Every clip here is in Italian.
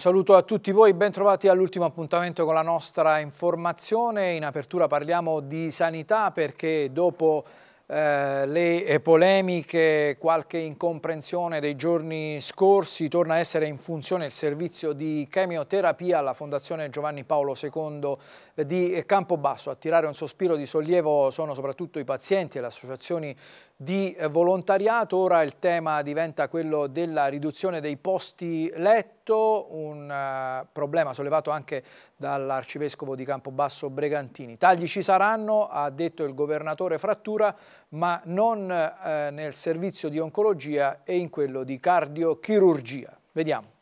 Un saluto a tutti voi, bentrovati all'ultimo appuntamento con la nostra informazione. In apertura parliamo di sanità perché dopo eh, le eh, polemiche, qualche incomprensione dei giorni scorsi, torna a essere in funzione il servizio di chemioterapia alla Fondazione Giovanni Paolo II eh, di Campobasso. A tirare un sospiro di sollievo sono soprattutto i pazienti e le associazioni di eh, volontariato, ora il tema diventa quello della riduzione dei posti letto, un eh, problema sollevato anche dall'arcivescovo di Campobasso Bregantini. Tagli ci saranno, ha detto il governatore Frattura, ma non eh, nel servizio di oncologia e in quello di cardiochirurgia. Vediamo.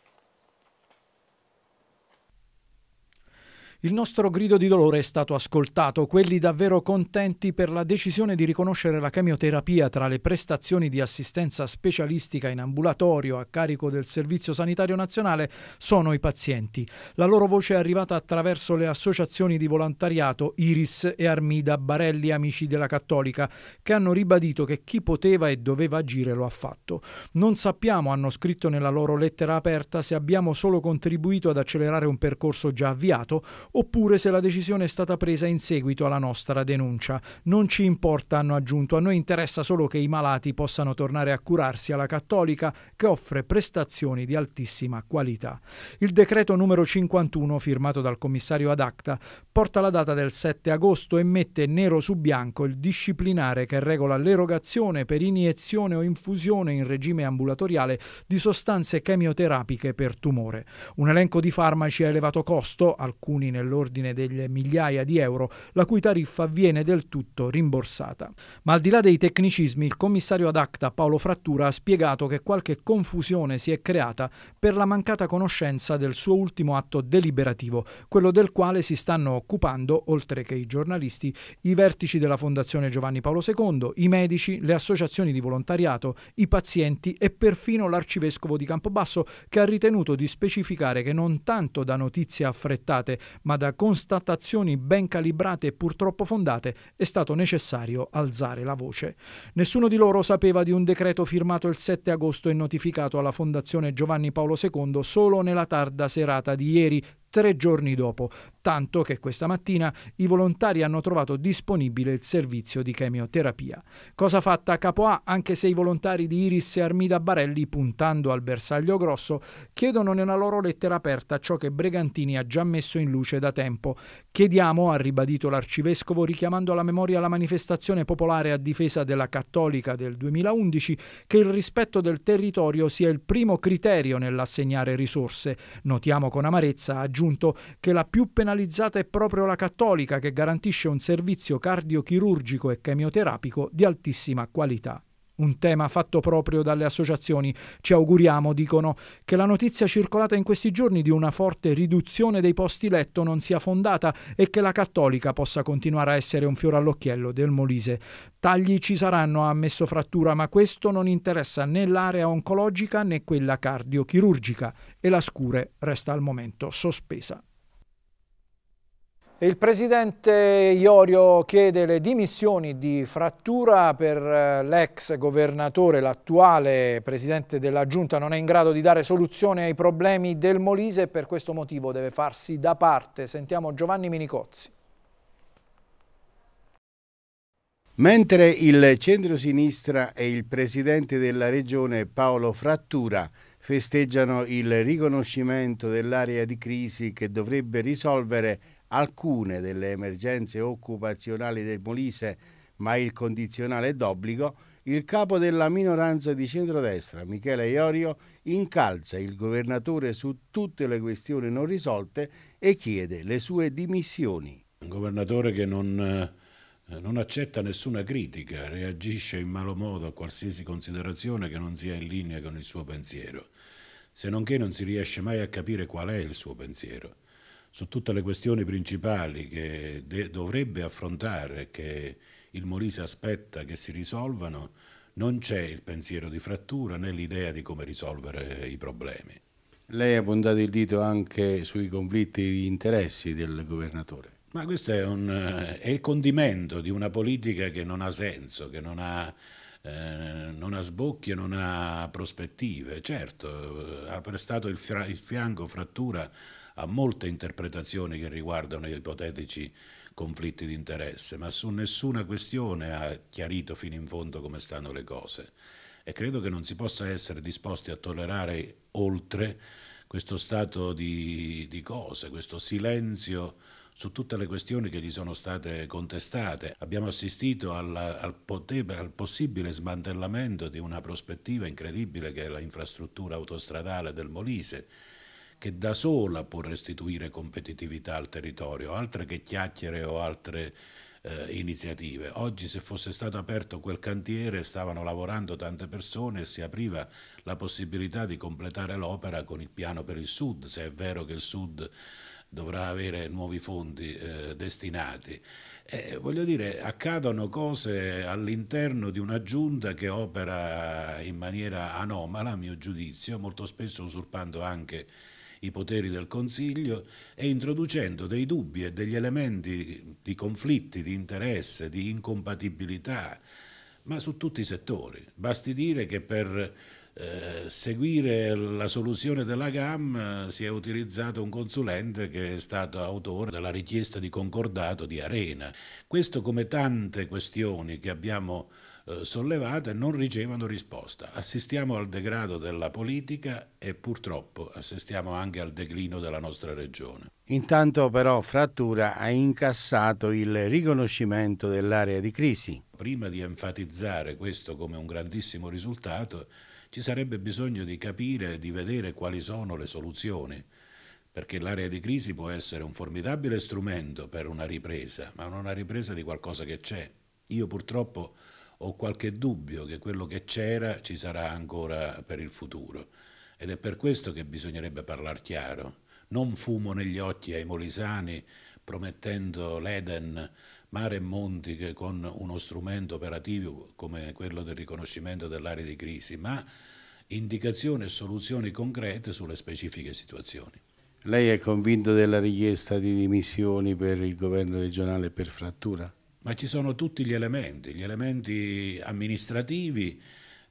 Il nostro grido di dolore è stato ascoltato, quelli davvero contenti per la decisione di riconoscere la chemioterapia tra le prestazioni di assistenza specialistica in ambulatorio a carico del Servizio Sanitario Nazionale sono i pazienti. La loro voce è arrivata attraverso le associazioni di volontariato Iris e Armida Barelli Amici della Cattolica, che hanno ribadito che chi poteva e doveva agire lo ha fatto. Non sappiamo, hanno scritto nella loro lettera aperta, se abbiamo solo contribuito ad accelerare un percorso già avviato oppure se la decisione è stata presa in seguito alla nostra denuncia. Non ci importa, hanno aggiunto, a noi interessa solo che i malati possano tornare a curarsi alla Cattolica che offre prestazioni di altissima qualità. Il decreto numero 51 firmato dal commissario ad acta porta la data del 7 agosto e mette nero su bianco il disciplinare che regola l'erogazione per iniezione o infusione in regime ambulatoriale di sostanze chemioterapiche per tumore. Un elenco di farmaci a elevato costo, alcuni nel all'ordine delle migliaia di euro, la cui tariffa viene del tutto rimborsata. Ma al di là dei tecnicismi, il commissario ad acta Paolo Frattura ha spiegato che qualche confusione si è creata per la mancata conoscenza del suo ultimo atto deliberativo, quello del quale si stanno occupando, oltre che i giornalisti, i vertici della Fondazione Giovanni Paolo II, i medici, le associazioni di volontariato, i pazienti e perfino l'arcivescovo di Campobasso che ha ritenuto di specificare che non tanto da notizie affrettate, ma da constatazioni ben calibrate e purtroppo fondate è stato necessario alzare la voce. Nessuno di loro sapeva di un decreto firmato il 7 agosto e notificato alla Fondazione Giovanni Paolo II solo nella tarda serata di ieri, tre giorni dopo, tanto che questa mattina i volontari hanno trovato disponibile il servizio di chemioterapia. Cosa fatta a capo A, anche se i volontari di Iris e Armida Barelli, puntando al bersaglio grosso, chiedono nella loro lettera aperta ciò che Bregantini ha già messo in luce da tempo. Chiediamo, ha ribadito l'arcivescovo richiamando alla memoria la manifestazione popolare a difesa della cattolica del 2011, che il rispetto del territorio sia il primo criterio nell'assegnare risorse. Notiamo con amarezza, aggiunto aggiunto che la più penalizzata è proprio la cattolica che garantisce un servizio cardiochirurgico e chemioterapico di altissima qualità un tema fatto proprio dalle associazioni. Ci auguriamo, dicono, che la notizia circolata in questi giorni di una forte riduzione dei posti letto non sia fondata e che la cattolica possa continuare a essere un fiore all'occhiello del Molise. Tagli ci saranno, ha ammesso Frattura, ma questo non interessa né l'area oncologica né quella cardiochirurgica e la scure resta al momento sospesa. Il presidente Iorio chiede le dimissioni di frattura per eh, l'ex governatore, l'attuale presidente della giunta non è in grado di dare soluzione ai problemi del Molise e per questo motivo deve farsi da parte. Sentiamo Giovanni Minicozzi. Mentre il centro-sinistra e il presidente della regione Paolo Frattura festeggiano il riconoscimento dell'area di crisi che dovrebbe risolvere alcune delle emergenze occupazionali del Molise, ma il condizionale è d'obbligo, il capo della minoranza di centrodestra, Michele Iorio, incalza il governatore su tutte le questioni non risolte e chiede le sue dimissioni. Un governatore che non, eh, non accetta nessuna critica, reagisce in malo modo a qualsiasi considerazione che non sia in linea con il suo pensiero, se non che non si riesce mai a capire qual è il suo pensiero su tutte le questioni principali che dovrebbe affrontare, che il Molise aspetta che si risolvano, non c'è il pensiero di frattura né l'idea di come risolvere i problemi. Lei ha puntato il dito anche sui conflitti di interessi del governatore. Ma questo è, un, è il condimento di una politica che non ha senso, che non ha, eh, ha sbocchi e non ha prospettive. Certo, eh, ha prestato il, il fianco frattura a molte interpretazioni che riguardano ipotetici conflitti di interesse, ma su nessuna questione ha chiarito fino in fondo come stanno le cose. E credo che non si possa essere disposti a tollerare oltre questo stato di, di cose, questo silenzio su tutte le questioni che gli sono state contestate. Abbiamo assistito alla, al, poter, al, possibile smantellamento di una prospettiva incredibile che è l'infrastruttura autostradale del Molise che da sola può restituire competitività al territorio, altre che chiacchiere o altre eh, iniziative. Oggi se fosse stato aperto quel cantiere stavano lavorando tante persone e si apriva la possibilità di completare l'opera con il piano per il Sud, se è vero che il Sud dovrà avere nuovi fondi eh, destinati. Eh, voglio dire, accadono cose all'interno di una giunta che opera in maniera anomala, a mio giudizio, molto spesso usurpando anche i poteri del Consiglio e introducendo dei dubbi e degli elementi di conflitti, di interesse, di incompatibilità, ma su tutti i settori. Basti dire che per eh, seguire la soluzione della GAM eh, si è utilizzato un consulente che è stato autore della richiesta di concordato di Arena. Questo come tante questioni che abbiamo eh, sollevate non ricevono risposta. Assistiamo al degrado della politica e purtroppo assistiamo anche al declino della nostra regione. Intanto però Frattura ha incassato il riconoscimento dell'area di crisi. Prima di enfatizzare questo come un grandissimo risultato, ci sarebbe bisogno di capire e di vedere quali sono le soluzioni perché l'area di crisi può essere un formidabile strumento per una ripresa, ma non una ripresa di qualcosa che c'è. Io purtroppo ho qualche dubbio che quello che c'era ci sarà ancora per il futuro ed è per questo che bisognerebbe parlare chiaro. Non fumo negli occhi ai molisani promettendo l'Eden, mare e monti con uno strumento operativo come quello del riconoscimento dell'area di crisi, ma indicazioni e soluzioni concrete sulle specifiche situazioni. Lei è convinto della richiesta di dimissioni per il governo regionale per frattura? ma ci sono tutti gli elementi, gli elementi amministrativi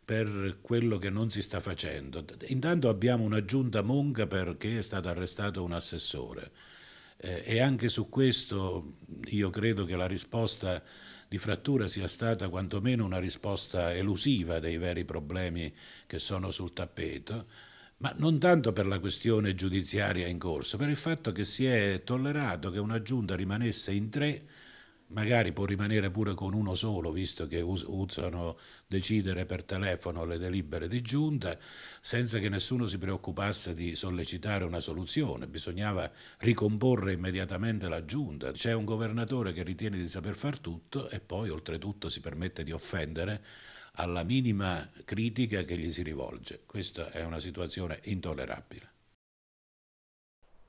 per quello che non si sta facendo. Intanto abbiamo una giunta monca perché è stato arrestato un assessore eh, e anche su questo io credo che la risposta di frattura sia stata quantomeno una risposta elusiva dei veri problemi che sono sul tappeto, ma non tanto per la questione giudiziaria in corso, per il fatto che si è tollerato che una giunta rimanesse in tre magari può rimanere pure con uno solo, visto che us- usano decidere per telefono le delibere di giunta, senza che nessuno si preoccupasse di sollecitare una soluzione. Bisognava ricomporre immediatamente la giunta. C'è un governatore che ritiene di saper far tutto e poi oltretutto si permette di offendere alla minima critica che gli si rivolge. Questa è una situazione intollerabile.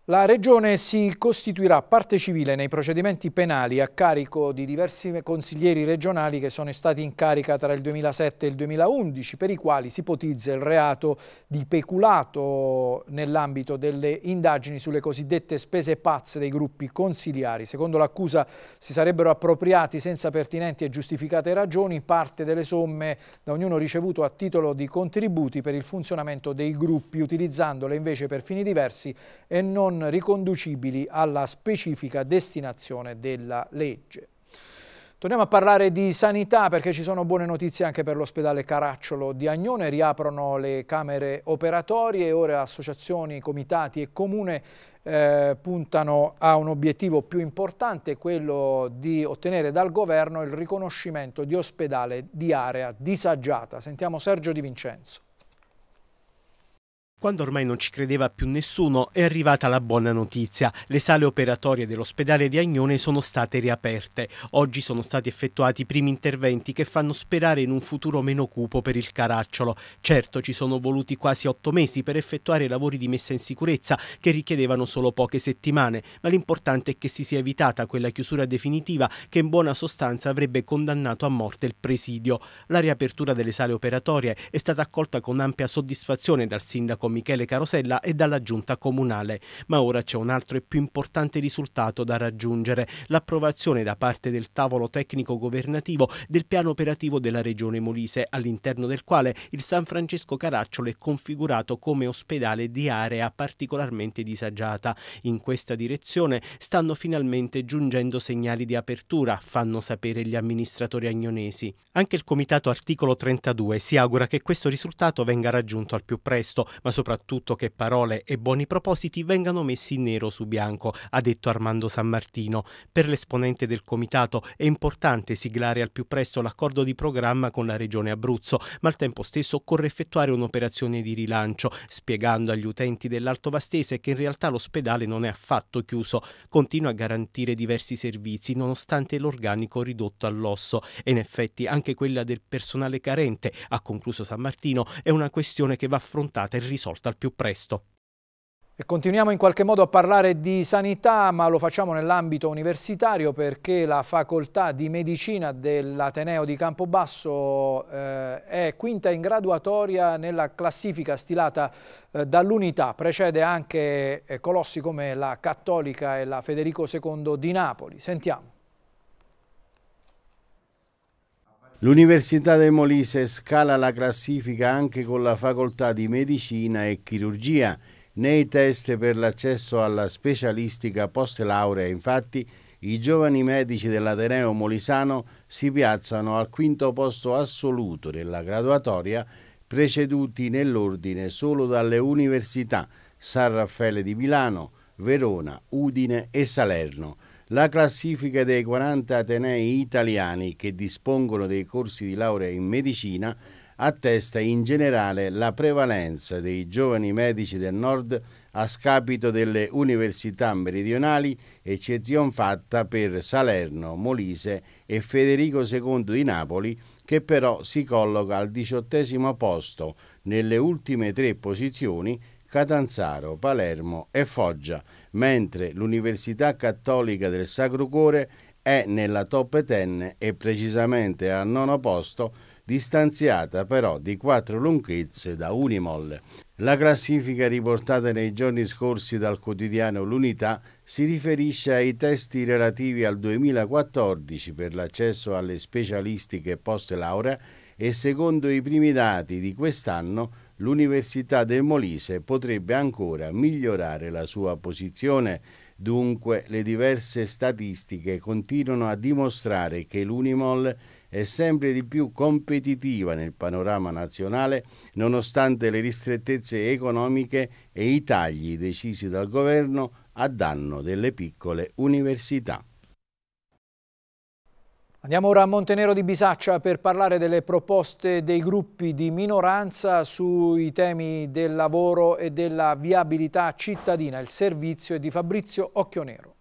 La Regione si costituirà parte civile nei procedimenti penali a carico di diversi consiglieri regionali che sono stati in carica tra il 2007 e il 2011, per i quali si ipotizza il reato di peculato nell'ambito delle indagini sulle cosiddette spese pazze dei gruppi consiliari. Secondo l'accusa si sarebbero appropriati senza pertinenti e giustificate ragioni parte delle somme da ognuno ricevuto a titolo di contributi per il funzionamento dei gruppi, utilizzandole invece per fini diversi e non non riconducibili alla specifica destinazione della legge. Torniamo a parlare di sanità perché ci sono buone notizie anche per l'ospedale Caracciolo di Agnone, riaprono le camere operatorie, ora associazioni, comitati e comune eh, puntano a un obiettivo più importante, quello di ottenere dal governo il riconoscimento di ospedale di area disagiata. Sentiamo Sergio Di Vincenzo. Quando ormai non ci credeva più nessuno è arrivata la buona notizia. Le sale operatorie dell'ospedale di Agnone sono state riaperte. Oggi sono stati effettuati i primi interventi che fanno sperare in un futuro meno cupo per il caracciolo. Certo ci sono voluti quasi otto mesi per effettuare lavori di messa in sicurezza che richiedevano solo poche settimane, ma l'importante è che si sia evitata quella chiusura definitiva che in buona sostanza avrebbe condannato a morte il presidio. La riapertura delle sale operatorie è stata accolta con ampia soddisfazione dal sindaco sindaco Michele Carosella e dalla giunta comunale. Ma ora c'è un altro e più importante risultato da raggiungere, l'approvazione da parte del tavolo tecnico governativo del piano operativo della regione Molise, all'interno del quale il San Francesco Caracciolo è configurato come ospedale di area particolarmente disagiata. In questa direzione stanno finalmente giungendo segnali di apertura, fanno sapere gli amministratori agnonesi. Anche il comitato articolo 32 si augura che questo risultato venga raggiunto al più presto, ma soprattutto che parole e buoni propositi vengano messi nero su bianco, ha detto Armando San Martino. Per l'esponente del comitato è importante siglare al più presto l'accordo di programma con la Regione Abruzzo, ma al tempo stesso occorre effettuare un'operazione di rilancio, spiegando agli utenti dell'Alto Vastese che in realtà l'ospedale non è affatto chiuso, continua a garantire diversi servizi nonostante l'organico ridotto all'osso e in effetti anche quella del personale carente, ha concluso San Martino, è una questione che va affrontata e risolta risolta al più presto. E continuiamo in qualche modo a parlare di sanità, ma lo facciamo nell'ambito universitario perché la facoltà di medicina dell'Ateneo di Campobasso eh, è quinta in graduatoria nella classifica stilata eh, dall'Unità. Precede anche eh, colossi come la Cattolica e la Federico II di Napoli. Sentiamo. L'Università del Molise scala la classifica anche con la facoltà di medicina e chirurgia. Nei test per l'accesso alla specialistica post laurea, infatti, i giovani medici dell'Ateneo Molisano si piazzano al quinto posto assoluto della graduatoria, preceduti nell'ordine solo dalle università San Raffaele di Milano, Verona, Udine e Salerno. La classifica dei 40 atenei italiani che dispongono dei corsi di laurea in medicina attesta in generale la prevalenza dei giovani medici del nord a scapito delle università meridionali, eccezion fatta per Salerno, Molise e Federico II di Napoli, che però si colloca al diciottesimo posto nelle ultime tre posizioni Catanzaro, Palermo e Foggia, mentre l'Università Cattolica del Sacro Cuore è nella top 10 e precisamente al nono posto, distanziata però di quattro lunghezze da Unimol. La classifica riportata nei giorni scorsi dal quotidiano L'Unità si riferisce ai testi relativi al 2014 per l'accesso alle specialistiche post laurea e secondo i primi dati di quest'anno l'Università del Molise potrebbe ancora migliorare la sua posizione. Dunque le diverse statistiche continuano a dimostrare che l'Unimol è sempre di più competitiva nel panorama nazionale nonostante le ristrettezze economiche e i tagli decisi dal governo a danno delle piccole università. Andiamo ora a Montenero di Bisaccia per parlare delle proposte dei gruppi di minoranza sui temi del lavoro e della viabilità cittadina. Il servizio è di Fabrizio Occhionero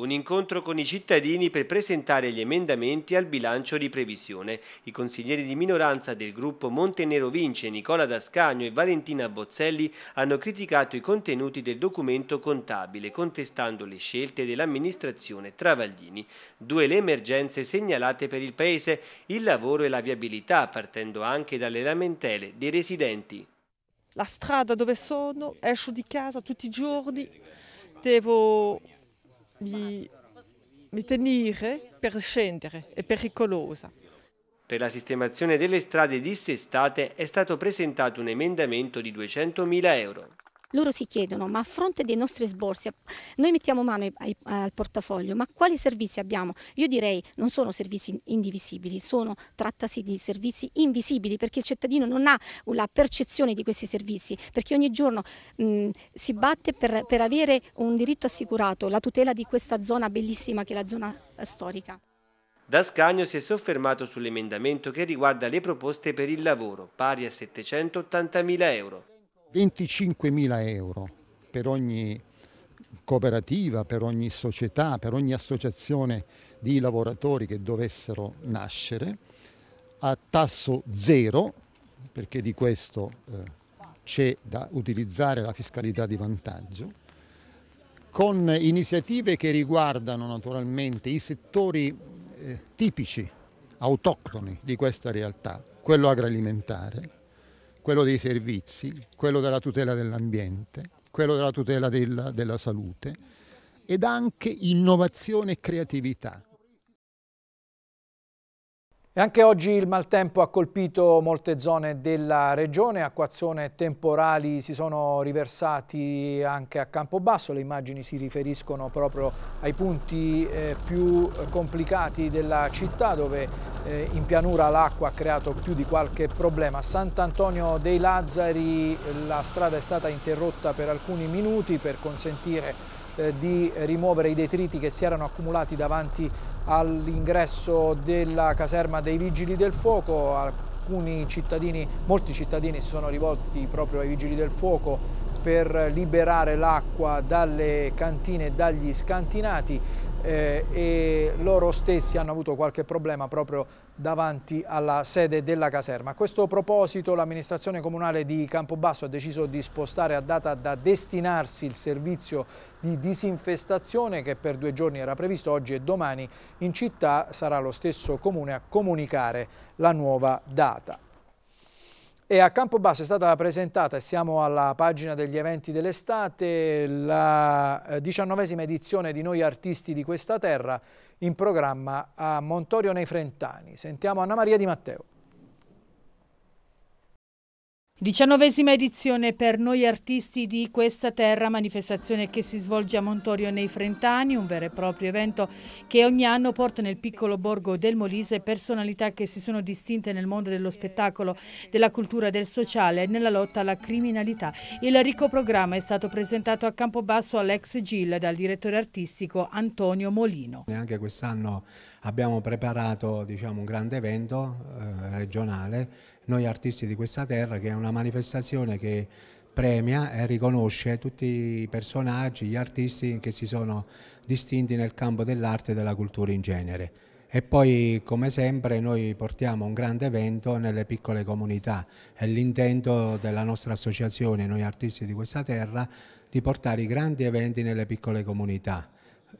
un incontro con i cittadini per presentare gli emendamenti al bilancio di previsione. I consiglieri di minoranza del gruppo Montenero Vince, Nicola Dascagno e Valentina Bozzelli hanno criticato i contenuti del documento contabile, contestando le scelte dell'amministrazione Travaglini. Due le emergenze segnalate per il Paese, il lavoro e la viabilità, partendo anche dalle lamentele dei residenti. La strada dove sono, esco di casa tutti i giorni, devo mi, mi tenere per scendere, è pericolosa. Per la sistemazione delle strade dissestate è stato presentato un emendamento di 200.000 euro. Loro si chiedono, ma a fronte dei nostri sborsi, noi mettiamo mano ai, ai, al portafoglio, ma quali servizi abbiamo? Io direi non sono servizi indivisibili, sono, trattasi di servizi invisibili, perché il cittadino non ha la percezione di questi servizi, perché ogni giorno mh, si batte per, per avere un diritto assicurato, la tutela di questa zona bellissima che è la zona eh, storica. Da Scagno si è soffermato sull'emendamento che riguarda le proposte per il lavoro, pari a 780.000 euro. 25.000 euro per ogni cooperativa, per ogni società, per ogni associazione di lavoratori che dovessero nascere a tasso zero, perché di questo eh, c'è da utilizzare la fiscalità di vantaggio, con iniziative che riguardano naturalmente i settori eh, tipici, autoctoni di questa realtà, quello agroalimentare, quello dei servizi, quello della tutela dell'ambiente, quello della tutela della, della salute ed anche innovazione e creatività e anche oggi il maltempo ha colpito molte zone della regione, acquazzone temporali si sono riversati anche a Campobasso, le immagini si riferiscono proprio ai punti eh, più complicati della città dove eh, in pianura l'acqua ha creato più di qualche problema. A Sant'Antonio dei Lazzari la strada è stata interrotta per alcuni minuti per consentire eh, di rimuovere i detriti che si erano accumulati davanti all'ingresso della caserma dei Vigili del Fuoco, alcuni cittadini, molti cittadini si sono rivolti proprio ai Vigili del Fuoco per liberare l'acqua dalle cantine e dagli scantinati eh, e loro stessi hanno avuto qualche problema proprio davanti alla sede della caserma. A questo proposito l'amministrazione comunale di Campobasso ha deciso di spostare a data da destinarsi il servizio di disinfestazione che per due giorni era previsto oggi e domani in città sarà lo stesso comune a comunicare la nuova data. E a Campobasso è stata presentata, e siamo alla pagina degli eventi dell'estate, la eh, diciannovesima edizione di Noi Artisti di questa Terra in programma a Montorio nei Frentani. Sentiamo Anna Maria Di Matteo. Diciannovesima edizione per noi artisti di questa terra, manifestazione che si svolge a Montorio nei Frentani, un vero e proprio evento che ogni anno porta nel piccolo borgo del Molise personalità che si sono distinte nel mondo dello spettacolo, della cultura, del sociale e nella lotta alla criminalità. Il ricco programma è stato presentato a Campobasso all'ex Gil dal direttore artistico Antonio Molino. E anche quest'anno abbiamo preparato diciamo, un grande evento eh, regionale noi artisti di questa terra, che è una manifestazione che premia e riconosce tutti i personaggi, gli artisti che si sono distinti nel campo dell'arte e della cultura in genere. E poi, come sempre, noi portiamo un grande evento nelle piccole comunità. È l'intento della nostra associazione, noi artisti di questa terra, di portare i grandi eventi nelle piccole comunità.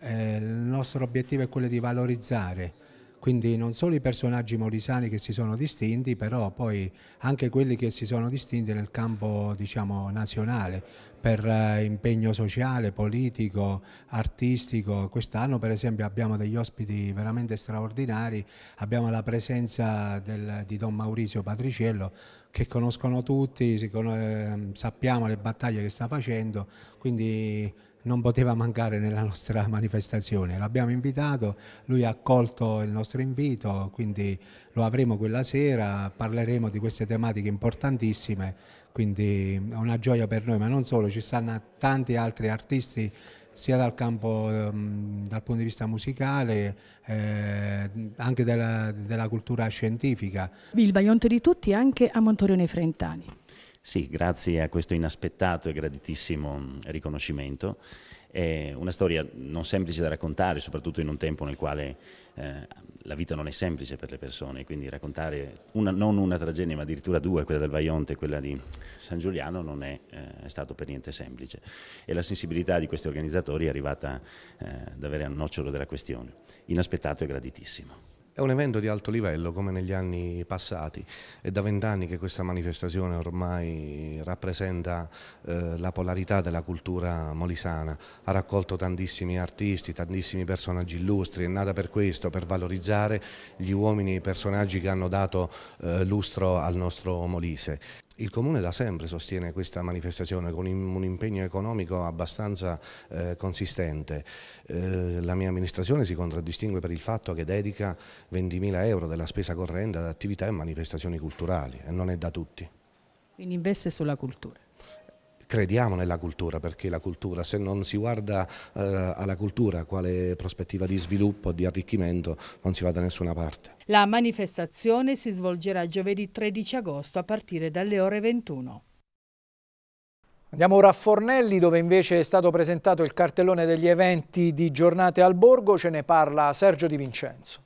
Eh, il nostro obiettivo è quello di valorizzare quindi non solo i personaggi morisani che si sono distinti, però poi anche quelli che si sono distinti nel campo diciamo, nazionale per eh, impegno sociale, politico, artistico. Quest'anno per esempio abbiamo degli ospiti veramente straordinari, abbiamo la presenza del, di Don Maurizio Patriciello che conoscono tutti, si, eh, sappiamo le battaglie che sta facendo, quindi non poteva mancare nella nostra manifestazione. L'abbiamo invitato, lui ha accolto il nostro invito, quindi lo avremo quella sera, parleremo di queste tematiche importantissime, quindi è una gioia per noi, ma non solo, ci stanno tanti altri artisti sia dal campo, ehm, dal punto di vista musicale, eh, anche della, della cultura scientifica. Il Vaionte di tutti anche a Montorione Frentani. Sì, grazie a questo inaspettato e graditissimo mm, riconoscimento. È una storia non semplice da raccontare, soprattutto in un tempo nel quale eh, la vita non è semplice per le persone, quindi raccontare una, non una tragedia, ma addirittura due, quella del Vaionte e quella di San Giuliano, non è, eh, stato per niente semplice. E la sensibilità di questi organizzatori è arrivata eh, ad avere a nocciolo della questione. Inaspettato e graditissimo. È un evento di alto livello come negli anni passati, è da vent'anni che questa manifestazione ormai rappresenta eh, la polarità della cultura molisana, ha raccolto tantissimi artisti, tantissimi personaggi illustri, è nata per questo, per valorizzare gli uomini e i personaggi che hanno dato eh, lustro al nostro Molise. Il Comune da sempre sostiene questa manifestazione con un impegno economico abbastanza eh, consistente. Eh, la mia amministrazione si contraddistingue per il fatto che dedica 20.000 euro della spesa corrente ad attività e manifestazioni culturali e non è da tutti. Quindi investe sulla cultura crediamo nella cultura perché la cultura, se non si guarda eh, alla cultura quale prospettiva di sviluppo, di arricchimento, non si va da nessuna parte. La manifestazione si svolgerà giovedì 13 agosto a partire dalle ore 21. Andiamo ora a Fornelli dove invece è stato presentato il cartellone degli eventi di giornate al borgo, ce ne parla Sergio Di Vincenzo.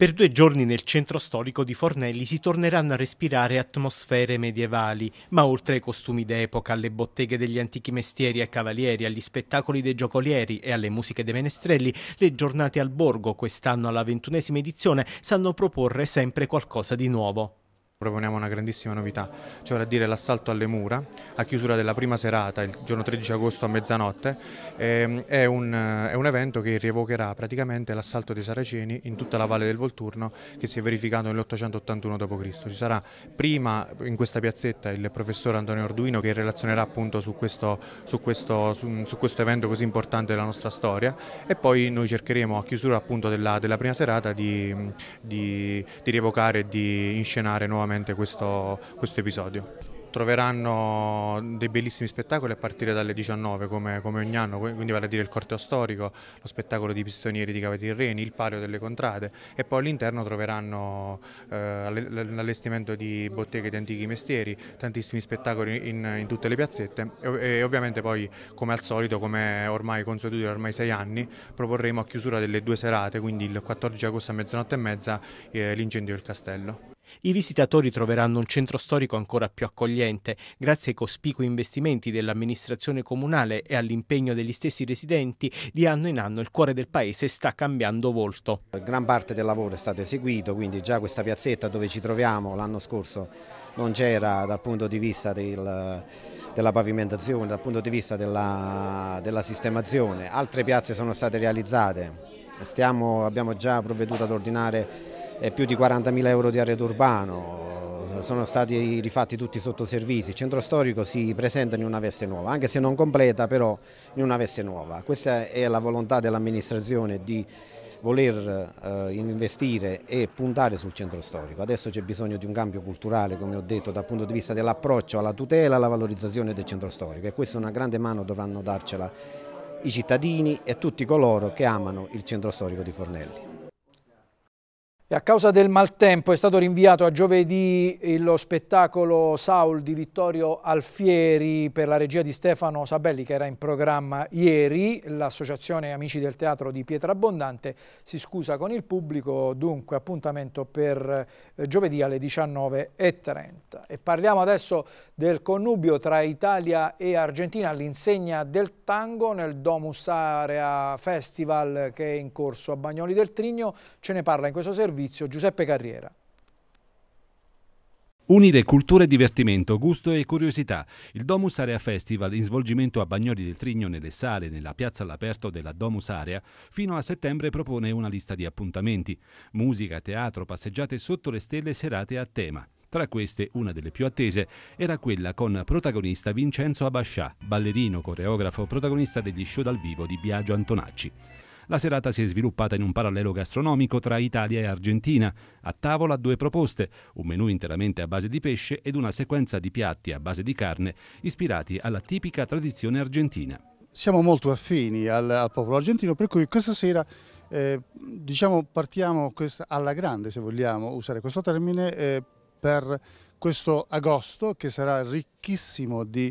Per due giorni nel centro storico di Fornelli si torneranno a respirare atmosfere medievali, ma oltre ai costumi d'epoca, alle botteghe degli antichi mestieri e cavalieri, agli spettacoli dei giocolieri e alle musiche dei menestrelli, le giornate al borgo, quest'anno alla ventunesima edizione, sanno proporre sempre qualcosa di nuovo proponiamo una grandissima novità, cioè a dire l'assalto alle mura a chiusura della prima serata, il giorno 13 agosto a mezzanotte, ehm, è, un, è un, evento che rievocherà praticamente l'assalto dei Saraceni in tutta la Valle del Volturno che si è verificato nell'881 d.C. Ci sarà prima in questa piazzetta il professor Antonio Orduino che relazionerà appunto su questo, su questo, su, su questo evento così importante della nostra storia e poi noi cercheremo a chiusura appunto della, della prima serata di, di, di rievocare e di inscenare nuovamente sicuramente questo, questo episodio troveranno dei bellissimi spettacoli a partire dalle 19 come, come, ogni anno, quindi vale a dire il corteo storico, lo spettacolo di Pistonieri di Cava Tirreni, il palio delle contrade e poi all'interno troveranno eh, l'allestimento di botteghe di antichi mestieri, tantissimi spettacoli in, in tutte le piazzette e, e, ovviamente poi come al solito, come ormai consuetudine ormai sei anni, proporremo a chiusura delle due serate, quindi il 14 agosto a mezzanotte e mezza eh, l'incendio del castello. I visitatori troveranno un centro storico ancora più accogliente, grazie ai cospicui investimenti dell'amministrazione comunale e all'impegno degli stessi residenti, di anno in anno il cuore del paese sta cambiando volto. Gran parte del lavoro è stato eseguito, quindi già questa piazzetta dove ci troviamo l'anno scorso non c'era dal punto di vista del, della pavimentazione, dal punto di vista della, della sistemazione. Altre piazze sono state realizzate, Stiamo, abbiamo già provveduto ad ordinare più di 40.000 euro di arredo urbano, sono stati rifatti tutti i sottoservizi. Il centro storico si presenta in una veste nuova, anche se non completa, però in una veste nuova. Questa è la volontà dell'amministrazione di voler eh, investire e puntare sul centro storico. Adesso c'è bisogno di un cambio culturale, come ho detto, dal punto di vista dell'approccio alla tutela e alla valorizzazione del centro storico e questa è una grande mano dovranno darcela i cittadini e tutti coloro che amano il centro storico di Fornelli. E a causa del maltempo è stato rinviato a giovedì lo spettacolo Saul di Vittorio Alfieri per la regia di Stefano Sabelli che era in programma ieri. L'associazione Amici del Teatro di Pietra Abbondante si scusa con il pubblico, dunque appuntamento per eh, giovedì alle 19.30. E parliamo adesso del connubio tra Italia e Argentina all'insegna del tango nel Domus Area Festival che è in corso a Bagnoli del Trigno. Ce ne parla in questo servizio servizio Giuseppe Carriera. Unire cultura e divertimento, gusto e curiosità. Il Domus Area Festival, in svolgimento a Bagnoli del Trigno nelle sale nella piazza all'aperto della Domus Area, fino a settembre propone una lista di appuntamenti. Musica, teatro, passeggiate sotto le stelle serate a tema. Tra queste, una delle più attese era quella con protagonista Vincenzo Abascià, ballerino, coreografo, protagonista degli show dal vivo di Biagio Antonacci. La serata si è sviluppata in un parallelo gastronomico tra Italia e Argentina. A tavola due proposte, un menù interamente a base di pesce ed una sequenza di piatti a base di carne ispirati alla tipica tradizione argentina. Siamo molto affini al, al popolo argentino, per cui questa sera eh, diciamo partiamo questa, alla grande, se vogliamo usare questo termine, eh, per questo agosto che sarà ricchissimo di,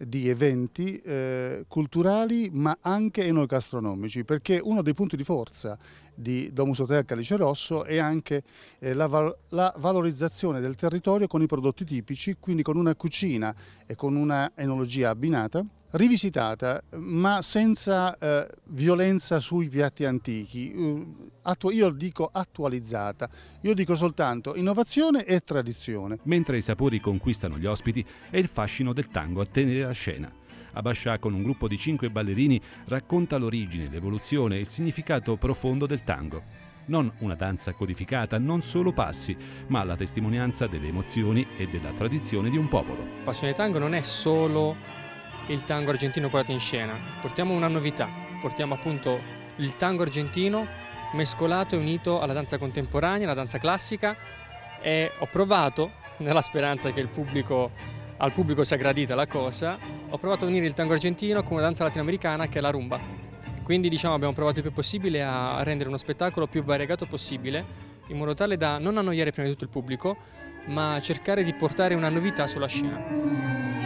di eventi eh, culturali ma anche enogastronomici perché uno dei punti di forza di Domus Hotel Calice Rosso è anche eh, la, val la, valorizzazione del territorio con i prodotti tipici quindi con una cucina e con una enologia abbinata rivisitata ma senza eh, violenza sui piatti antichi, eh, Attu io dico attualizzata, io dico soltanto innovazione e tradizione. Mentre i sapori conquistano gli ospiti è il fascino del tango a tenere la scena. Abascià con un gruppo di cinque ballerini racconta l'origine, l'evoluzione e il significato profondo del tango non una danza codificata, non solo passi, ma la testimonianza delle emozioni e della tradizione di un popolo. Passione Tango non è solo il tango argentino portato in scena. Portiamo una novità, portiamo appunto il tango argentino mescolato e unito alla danza contemporanea, alla danza classica e ho provato, nella speranza che pubblico, al pubblico sia gradita la cosa, ho provato a unire il tango argentino con una danza latinoamericana che è la rumba. Quindi diciamo abbiamo provato il più possibile a rendere uno spettacolo più variegato possibile in modo tale da non annoiare prima di tutto il pubblico ma cercare di portare una novità sulla scena.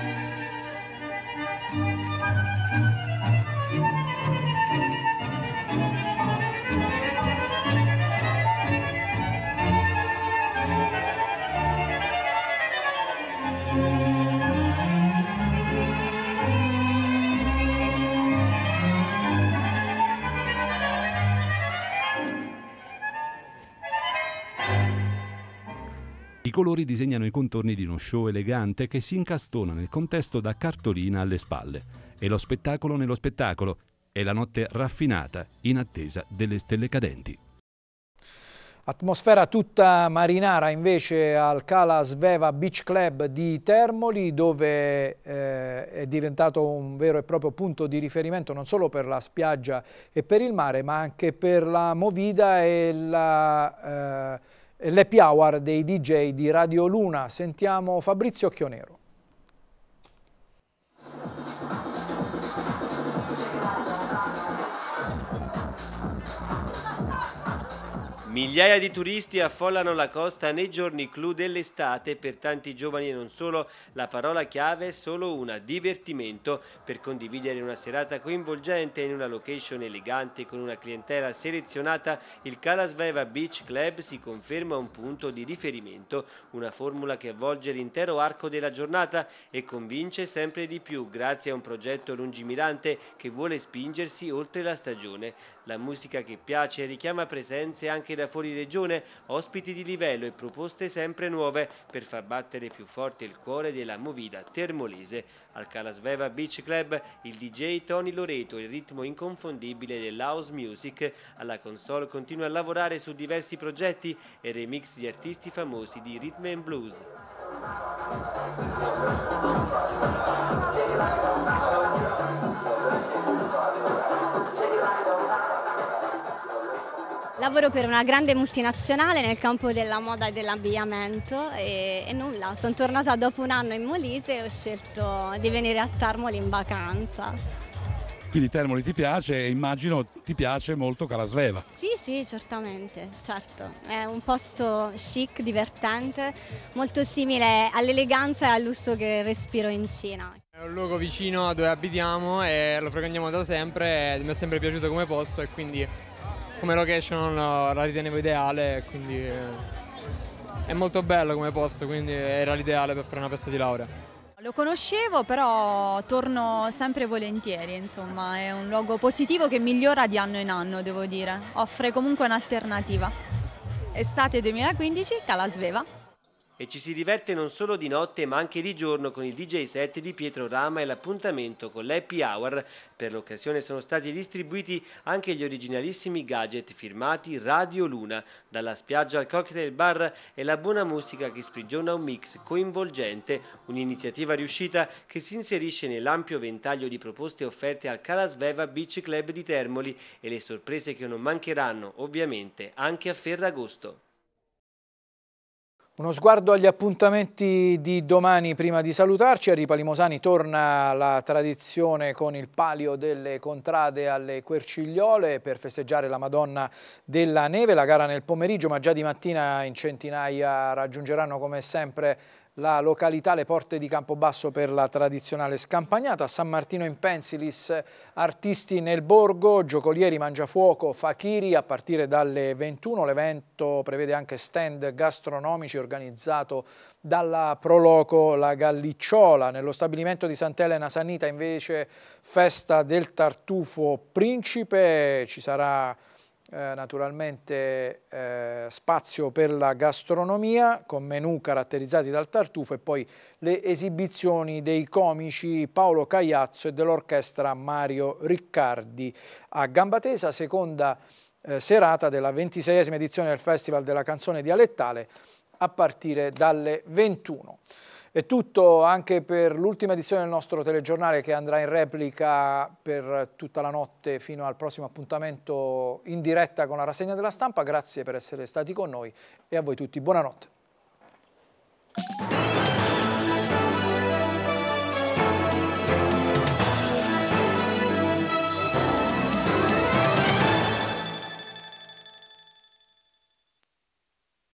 colori disegnano i contorni di uno show elegante che si incastona nel contesto da cartolina alle spalle. E lo spettacolo nello spettacolo è la notte raffinata in attesa delle stelle cadenti. Atmosfera tutta marinara invece al Cala Sveva Beach Club di Termoli dove eh, è diventato un vero e proprio punto di riferimento non solo per la spiaggia e per il mare ma anche per la movida e la... Eh, eh, l'happy hour dei DJ di Radio Luna. Sentiamo Fabrizio Chionero. Migliaia di turisti affollano la costa nei giorni clou dell'estate, per tanti giovani e non solo, la parola chiave è solo una, divertimento, per condividere una serata coinvolgente in una location elegante con una clientela selezionata, il Calasveva Beach Club si conferma un punto di riferimento, una formula che avvolge l'intero arco della giornata e convince sempre di più grazie a un progetto lungimirante che vuole spingersi oltre la stagione. La musica che piace richiama presenze anche da fuori regione, ospiti di livello e proposte sempre nuove per far battere più forte il cuore della movida termolese. Al Calasveva Beach Club il DJ Tony Loreto, il ritmo inconfondibile dell'house music, alla console continua a lavorare su diversi progetti e remix di artisti famosi di rhythm and blues. Lavoro per una grande multinazionale nel campo della moda e dell'abbigliamento e, e, nulla, sono tornata dopo un anno in Molise e ho scelto di venire a Termoli in vacanza. Quindi Termoli ti piace e immagino ti piace molto Calasveva. Sì, sì, certamente, certo. È un posto chic, divertente, molto simile all'eleganza e al lusso che respiro in Cina. È un luogo vicino a dove abitiamo e lo frequentiamo da sempre mi è sempre piaciuto come posto e quindi come location la ritenevo ideale, quindi eh, è molto bello come posto, quindi era l'ideale per fare una festa di laurea. Lo conoscevo, però torno sempre volentieri, insomma, è un luogo positivo che migliora di anno in anno, devo dire. Offre comunque un'alternativa. Estate 2015, Calasveva e ci si diverte non solo di notte ma anche di giorno con il DJ set di Pietro Rama e l'appuntamento con l'Happy Hour. Per l'occasione sono stati distribuiti anche gli originalissimi gadget firmati Radio Luna, dalla spiaggia al cocktail bar e la buona musica che sprigiona un mix coinvolgente, un'iniziativa riuscita che si inserisce nell'ampio ventaglio di proposte offerte al Calasveva Beach Club di Termoli e le sorprese che non mancheranno ovviamente anche a Ferragosto. Uno sguardo agli appuntamenti di domani prima di salutarci. A Ripalimosani torna la tradizione con il palio delle contrade alle Quercigliole per festeggiare la Madonna della Neve. La gara nel pomeriggio, ma già di mattina in centinaia raggiungeranno come sempre la località Le Porte di Campobasso per la tradizionale scampagnata, San Martino in Pensilis, artisti nel borgo, giocolieri, mangiafuoco, fakiri a partire dalle 21. L'evento prevede anche stand gastronomici organizzato dalla Proloco La Gallicciola. Nello stabilimento di Sant'Elena Sanita invece festa del tartufo principe, ci sarà eh, naturalmente eh, spazio per la gastronomia con menù caratterizzati dal tartufo e poi le esibizioni dei comici Paolo Cagliazzo e dell'orchestra Mario Riccardi a Gambatesa, seconda eh, serata della ventiseiesima edizione del Festival della canzone dialettale a partire dalle 21. È tutto anche per l'ultima edizione del nostro telegiornale che andrà in replica per tutta la notte fino al prossimo appuntamento in diretta con la rassegna della stampa. Grazie per essere stati con noi e a voi tutti buonanotte.